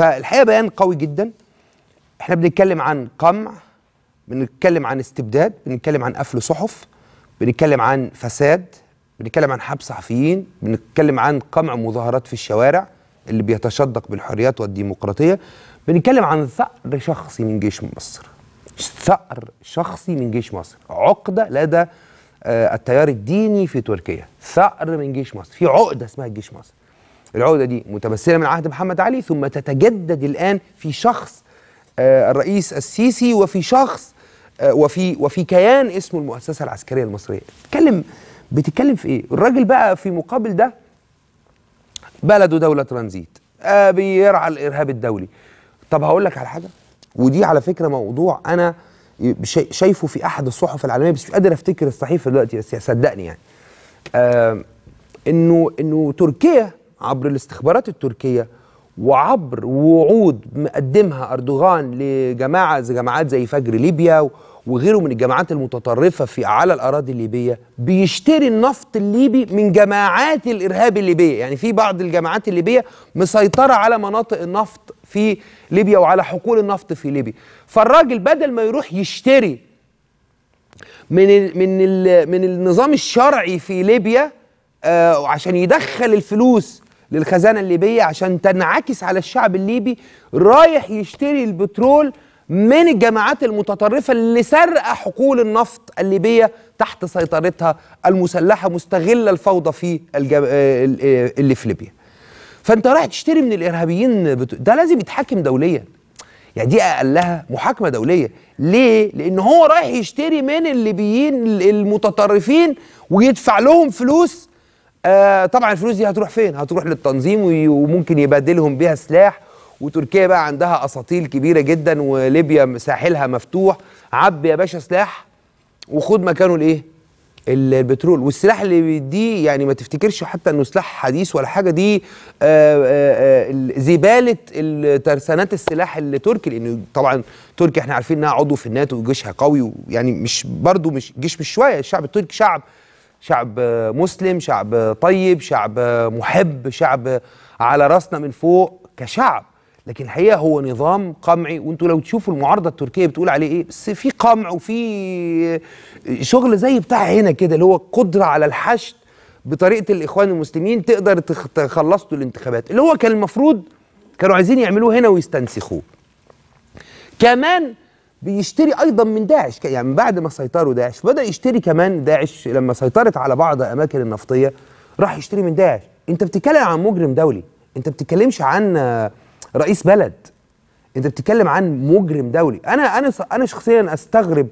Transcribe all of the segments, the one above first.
فالحقيقه بيان قوي جدا احنا بنتكلم عن قمع بنتكلم عن استبداد بنتكلم عن قفل صحف بنتكلم عن فساد بنتكلم عن حبس صحفيين بنتكلم عن قمع مظاهرات في الشوارع اللي بيتشدق بالحريات والديمقراطيه بنتكلم عن ثأر شخصي من جيش مصر ثأر شخصي من جيش مصر عقدة لدى آه، التيار الديني في تركيا ثأر من جيش مصر في عقدة اسمها جيش مصر العقده دي متمثله من عهد محمد علي ثم تتجدد الان في شخص آه، الرئيس السيسي وفي شخص آه، وفي وفي كيان اسمه المؤسسه العسكريه المصريه بتتكلم بتتكلم في ايه الراجل بقى في مقابل ده بلده دوله ترانزيت آه، بيرعى الارهاب الدولي طب هقول لك على حاجه ودي على فكره موضوع انا شايفه في احد الصحف العالميه بس مش قادر افتكر الصحيفه دلوقتي بس صدقني يعني آه انه انه تركيا عبر الاستخبارات التركية وعبر وعود مقدمها أردوغان لجماعة زي جماعات زي فجر ليبيا وغيره من الجماعات المتطرفة في أعلى الأراضي الليبية بيشتري النفط الليبي من جماعات الإرهاب الليبية يعني في بعض الجماعات الليبية مسيطرة على مناطق النفط في ليبيا وعلى حقول النفط في ليبيا فالراجل بدل ما يروح يشتري من الـ من الـ من النظام الشرعي في ليبيا آه عشان يدخل الفلوس للخزانه الليبيه عشان تنعكس على الشعب الليبي رايح يشتري البترول من الجماعات المتطرفه اللي سرق حقول النفط الليبيه تحت سيطرتها المسلحه مستغله الفوضى في الجب... آه، آه، اللي في ليبيا. فانت رايح تشتري من الارهابيين بت... ده لازم يتحاكم دوليا. يعني دي اقلها محاكمه دوليه ليه لان هو رايح يشتري من الليبيين المتطرفين ويدفع لهم فلوس آه طبعا الفلوس دي هتروح فين؟ هتروح للتنظيم وممكن يبادلهم بيها سلاح وتركيا بقى عندها اساطيل كبيره جدا وليبيا ساحلها مفتوح عبي يا باشا سلاح وخد مكانه الايه؟ البترول والسلاح اللي بيديه يعني ما تفتكرش حتى انه سلاح حديث ولا حاجه دي آه، آه، آه، زباله ترسانات السلاح التركي لان طبعا تركيا احنا عارفين انها عضو في الناتو وجيشها قوي ويعني مش برضو مش جيش مش شويه الشعب التركي شعب شعب مسلم شعب طيب شعب محب شعب على راسنا من فوق كشعب لكن الحقيقه هو نظام قمعي وانتوا لو تشوفوا المعارضه التركيه بتقول عليه ايه بس في قمع وفي شغل زي بتاع هنا كده اللي هو قدره على الحشد بطريقه الاخوان المسلمين تقدر تخلصوا الانتخابات اللي هو كان المفروض كانوا عايزين يعملوه هنا ويستنسخوه كمان بيشتري ايضا من داعش يعني بعد ما سيطروا داعش بدا يشتري كمان داعش لما سيطرت على بعض الاماكن النفطيه راح يشتري من داعش انت بتتكلم عن مجرم دولي انت بتتكلمش عن رئيس بلد انت بتتكلم عن مجرم دولي انا انا انا شخصيا استغرب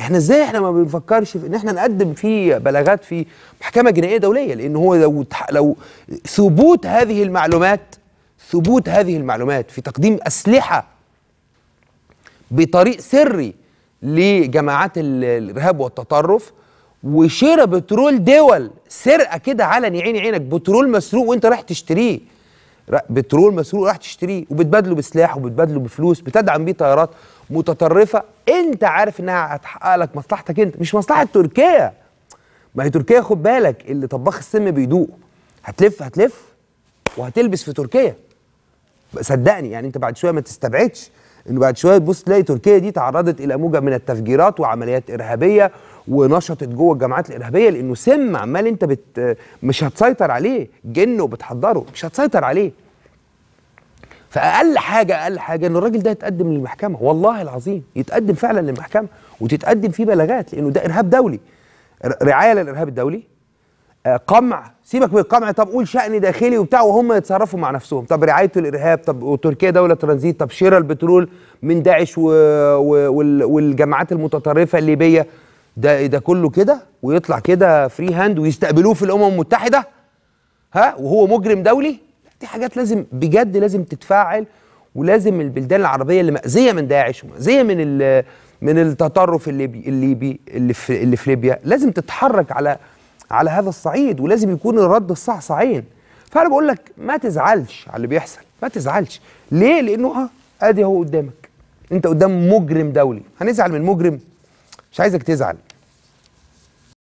احنا ازاي احنا ما بنفكرش في ان احنا نقدم في بلاغات في محكمه جنائيه دوليه لان هو لو لو ثبوت هذه المعلومات ثبوت هذه المعلومات في تقديم اسلحه بطريق سري لجماعات الارهاب والتطرف وشراء بترول دول سرقه كده علني عيني عينك بترول مسروق وانت رايح تشتريه بترول مسروق رايح تشتريه وبتبادله بسلاح وبتبادله بفلوس بتدعم بيه طيارات متطرفه انت عارف انها هتحقق لك مصلحتك انت مش مصلحه تركيا ما هي تركيا خد بالك اللي طباخ السم بيدوق هتلف هتلف وهتلبس في تركيا صدقني يعني انت بعد شويه ما تستبعدش انه بعد شويه تبص تلاقي تركيا دي تعرضت الى موجه من التفجيرات وعمليات ارهابيه ونشطت جوه الجماعات الارهابيه لانه سم عمال انت بت مش هتسيطر عليه جن وبتحضره مش هتسيطر عليه فاقل حاجه اقل حاجه ان الراجل ده يتقدم للمحكمه والله العظيم يتقدم فعلا للمحكمه وتتقدم فيه بلاغات لانه ده ارهاب دولي رعايه للارهاب الدولي قمع سيبك من القمع طب قول شأن داخلي وبتاع وهم يتصرفوا مع نفسهم طب رعاية الإرهاب طب وتركيا دولة ترانزيت طب شراء البترول من داعش و... و... والجماعات المتطرفة الليبية ده ده كله كده ويطلع كده فري هاند ويستقبلوه في الأمم المتحدة ها وهو مجرم دولي دي حاجات لازم بجد لازم تتفاعل ولازم البلدان العربية اللي مأذية من داعش ومأذية من ال... من التطرف الليبي الليبي اللي في اللي في ليبيا لازم تتحرك على على هذا الصعيد ولازم يكون الرد الصح صعين فانا بقول لك ما تزعلش على اللي بيحصل ما تزعلش ليه لانه اه ادي هو قدامك انت قدام مجرم دولي هنزعل من مجرم مش عايزك تزعل